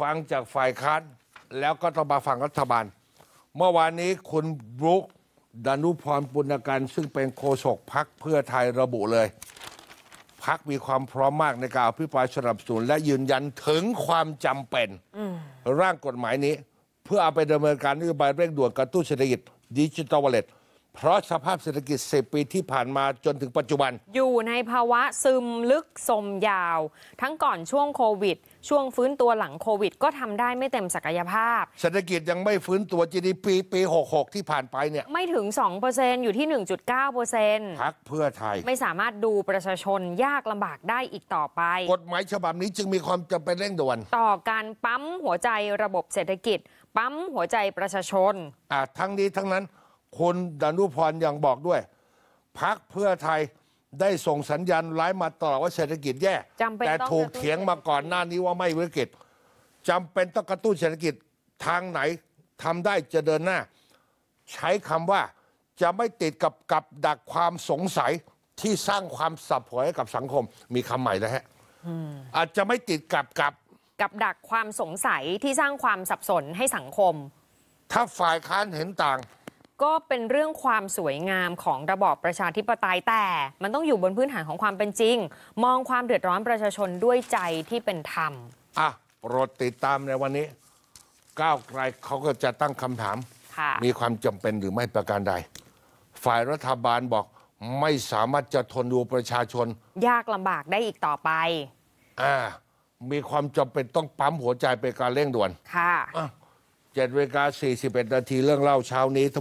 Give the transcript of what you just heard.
ฟังจากฝ่ายค้านแล้วก็ต้องมาฟังรัฐบาล เมื่อวานนี้คุณบรุกดานุพรปุณการซึ่งเป็นโฆษกพักเพื่อไทยระบุเลย พักมีความพร้อมมากในการอภิปรายสนับสนุนและยืนยันถึงความจำเป็น ร่างกฎหมายนี้ เพื่อเอาไปดำเนินการนโยบายเร่งด่วนกระตุ้นเศรษฐกิจดิจิทัลวลเล็ตเพราะสภาพเศรษฐกิจสิปีที่ผ่านมาจนถึงปัจจุบัน อยู่ในภาวะซึมลึกสมยาว ทั้งก่อนช่วงโควิด ช่วงฟื้นตัวหลังโควิด ก็ทำได้ไม่เต็มศักยภาพ เศรษฐกิจยังไม่ฟื้นตัว GDP ปี 66 ที่ผ่านไปเนี่ยไม่ถึง 2%อยู่ที่ 1.9%พักเพื่อไทยไม่สามารถดูประชาชนยากลำบากได้อีกต่อไปกฎหมายฉบับนี้จึงมีความจำเป็นเร่งด่วน ต่อการปั๊มหัวใจระบบเศรษฐกิจ ปั๊มหัวใจประชาชนทั้งนี้ทั้งนั้นคุณดานุพรยังบอกด้วย พักเพื่อไทยได้ส่งสัญญาณร้ายมาตลอดว่าเศรษฐกิจแย่ แต่ถูกเถียงมาก่อนหน้านี้ว่าไม่วิกฤตจำเป็นต้องกระตุ้นเศรษฐกิจทางไหนทำได้จะเดินหน้า ใช้คำว่าจะไม่ติดกับกับดักความสงสัยที่สร้างความสับสนให้กับสังคม มีคำใหม่แล้วฮะอาจจะไม่ติดกับกับ กับดักความสงสัยที่สร้างความสับสนให้สังคม ถ้าฝ่ายค้านเห็นต่างก็เป็นเรื่องความสวยงามของระบอบประชาธิปไตยแต่ มันต้องอยู่บนพื้นฐานของความเป็นจริง มองความเดือดร้อนประชาชนด้วยใจที่เป็นธรรมอ่ะโปรดติดตามในวันนี้ก้าวไกลเขาก็จะตั้งคำถาม มีความจำเป็นหรือไม่ประการใด ฝ่ายรัฐบาลบอกไม่สามารถจะทนดูประชาชน ยากลำบากได้อีกต่อไปอ่ามีความจำเป็นต้องปั๊มหัวใจเป็นการเร่งด่วน ค่ะเจ็ดเวลาสี่สิบเอ็ดนาทีเรื่องเล่าเช้านี้ท